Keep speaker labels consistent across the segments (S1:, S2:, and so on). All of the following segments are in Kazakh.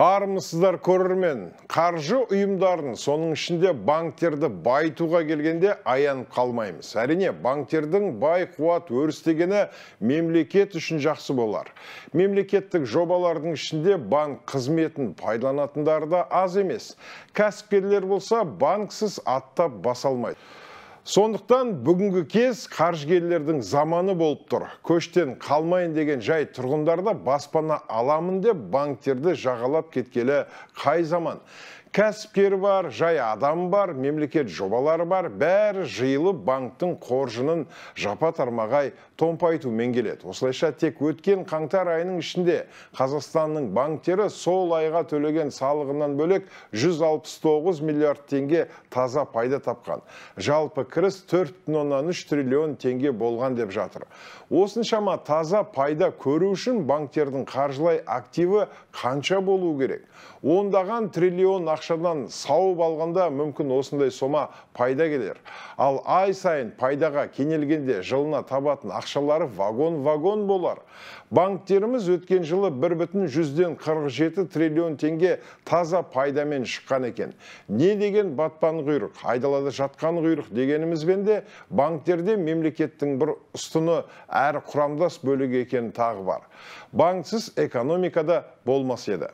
S1: армысыздар көрермен қаржы ұйымдарын соның ішінде банктерді байтуға келгенде аянып қалмаймыз әрине банктердің бай қуат өрістегені мемлекет үшін жақсы болар мемлекеттік жобалардың ішінде банк қызметін пайдаланатындар да аз емес кәсіпкерлер болса банксіз аттап баса алмайды сондықтан бүгінгі кез қаржыгерлердің заманы болып тұр көштен қалмайын деген жай тұрғындарда баспана аламын деп банктерді жағалап кеткелі қай заман кәсіпкер бар жай адам бар мемлекет жобалары бар бәрі жиылып банктың қоржынын жапа тармағай томпайтумен келеді осылайша тек өткен қаңтар айының ішінде қазақстанның банктері сол айға төлеген салығынан бөлек 169 миллиард теңге таза пайда тапқан жалпы кіріс 4,3 триллион теңге болған деп жатыр осыншама таза пайда көру үшін банктердің қаржылай активі қанша болу керек ондаған триллион ақшадан сауып алғанда мүмкін осындай сома пайда келер ал ай сайын пайдаға кенелгенде жылына табатын ақшалары вагон вагон болар банктеріміз өткен жылы бір бүтін жүзден қырық жеті триллион теңге таза пайдамен шыққан екен не деген батпан құйрық айдалада жатқан құйрық дегенімізбен де банктерде мемлекеттің бір ұстыны әрі құрамдас бөлігі екені тағы бар банксіз экономикада болмас еді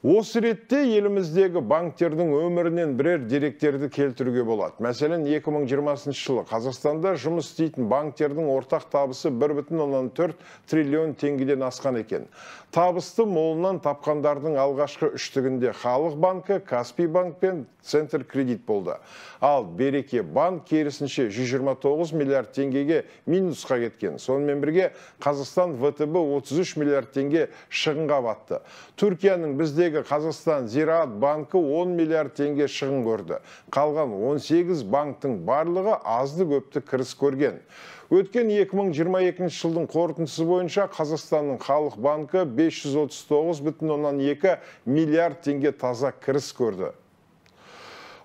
S1: Осы ретте еліміздегі банктердің өмірінен бірер деректерді келтіруге болады. Мәселен, 2020 жылы Қазақстанда жұмыс істейтін банктердің ортақ табысы 1,4 триллион теңгеден асқан екен. Табысты молынан тапқандардың алғашқы үштігінде Халық банкі, Каспий банк пен Центр кредит болды. Ал Береке банк керісінше 129 миллиард теңгеге минусқа кеткен. Сонымен бірге Қазақстан ВТБ 33 миллиард теңге шығынға батты. Түркияның біздегі елдегі Қазақстан Зират банкі 10 миллиард теңге шығын көрді. Қалған 18 банктың барлығы азды көпті кіріс көрген. Өткен 2022 жылдың қорытындысы бойынша Қазақстанның Халық банкі 539,2 миллиард теңге таза кіріс көрді.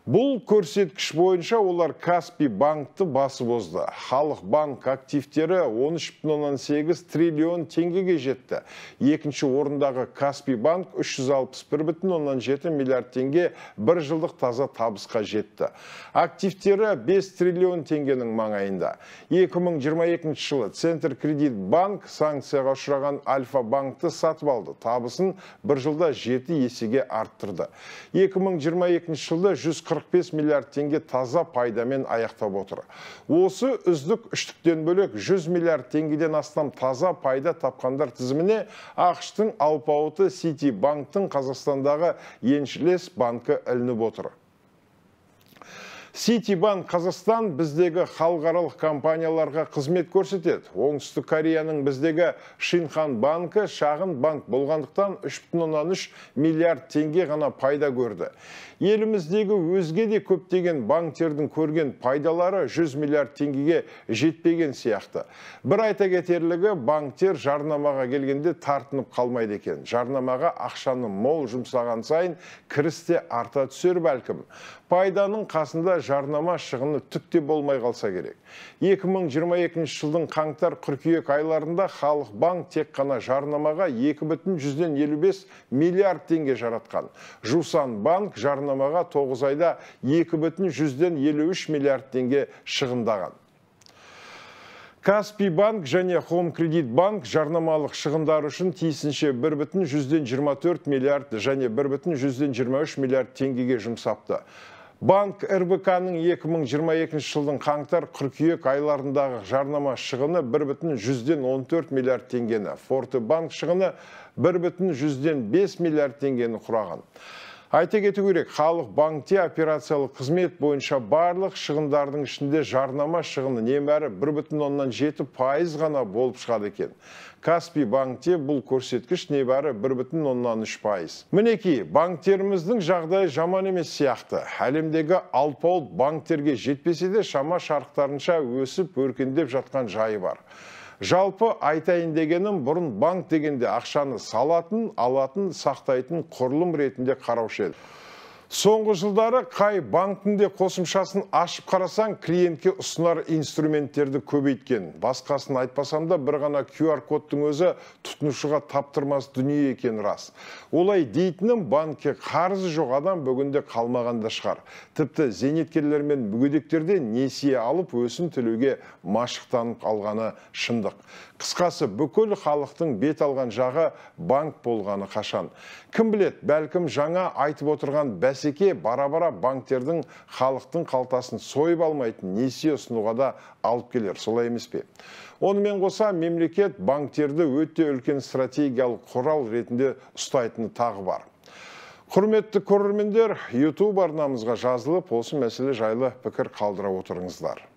S1: Бұл көрсеткіш бойынша олар Каспи банкты басып озды. Халық банк активтері 13,8 триллион теңгеге жетті. Екінші орындағы Каспи банк 361,7 миллиард теңге бір жылдық таза табысқа жетті. Активтері 5 триллион теңгенің маңайында. 2022 жылы Центр кредит банк санкцияға ұшыраған Альфа банкты сатып алды. Табысын бір жылда 7 есеге арттырды. 2022 жылда 140 45 миллиард теңге таза пайдамен аяқтап отыр. Осы үздік үштіктен бөлек 100 миллиард теңгеден астам таза пайда тапқандар тізіміне ақштың алпауыты Сити банктың Қазақстандағы еншілес банкі ілініп отыр. Ситибанк Қазақстан біздегі халықаралық компанияларға қызмет көрсетеді. Оңтүстік Кореяның біздегі Шинхан банкі шағын банк болғандықтан 3,3 миллиард теңге ғана пайда көрді. Еліміздегі өзге де көптеген банктердің көрген пайдалары 100 миллиард теңгеге жетпеген сияқты. Бір айта кетерлігі банктер жарнамаға келгенде тартынып қалмайды екен. Жарнамаға ақшаны мол жұмсаған сайын кірісте арта түсер бәлкім. Пайданың қасында жарнама шығыны түкте болмай қалса керек 2022 жылдың қаңтар қыркүйек айларында халық банк тек қана жарнамаға бүтін 2,55 миллиард теңге жаратқан жусан банк жарнамаға 9 айда бүтін 2,53 миллиард теңге шығындаған Каспи банк және хом кредит банк жарнамалық шығындар үшін тиісінше 1,24 миллиард және бүтін 1,23 миллиард теңгеге жұмсапты банк рбк-ның 2022 жылдың қаңтар қыркүйек айларындағы жарнама шығыны 1 бүтін жүзден 14 миллиард тенгені, Форты банк шығыны 1 бүтін жүзден 5 миллиард тенгені құраған айта кету керек халық банкте операциялық қызмет бойынша барлық шығындардың ішінде жарнама шығыны небәрі бір бүтін оннан жеті пайыз ғана болып шығады екен каспи банкте бұл көрсеткіш небәрі бір бүтін оннан үш пайыз мінекей банктеріміздің жағдайы жаман емес сияқты әлемдегі алпауыт банктерге жетпесе де шама шарықтарынша өсіп өркендеп жатқан жайы бар жалпы айтайын дегенім бұрын банк дегенде ақшаны салатын алатын сақтайтын құрылым ретінде қараушы еді Соңғы жылдары қай банктінде қосымшасын ашып қарасаң, клиентке ұсынар инструменттерді көбейткен. Басқасын айтпасам бір ғана QR-кодтың өзі тұтынушыға таптырмас дүние екен рас. Олай дейтінім банке қарызы жоқ адам бүгінде қалмағанда шығар. Тіпті зейнеткерлер мен мүгедектерде несие алып өсін төлеуге машықтанып қалғаны шындық. Қысқасы бүкіл халықтың бет алған жағы банк болғаны қашан. Кім білет, бәлкім жаңа айтып отырған бәсе бәсеке бара бара банктердің халықтың қалтасын сойып алмайтын несие ұсынуға да алып келер солай емес пе онымен қоса мемлекет банктерді өте үлкен стратегиялық құрал ретінде ұстайтыны тағы бар құрметті көрермендер ютуб арнамызға жазылып осы мәселе жайлы пікір қалдыра отырыңыздар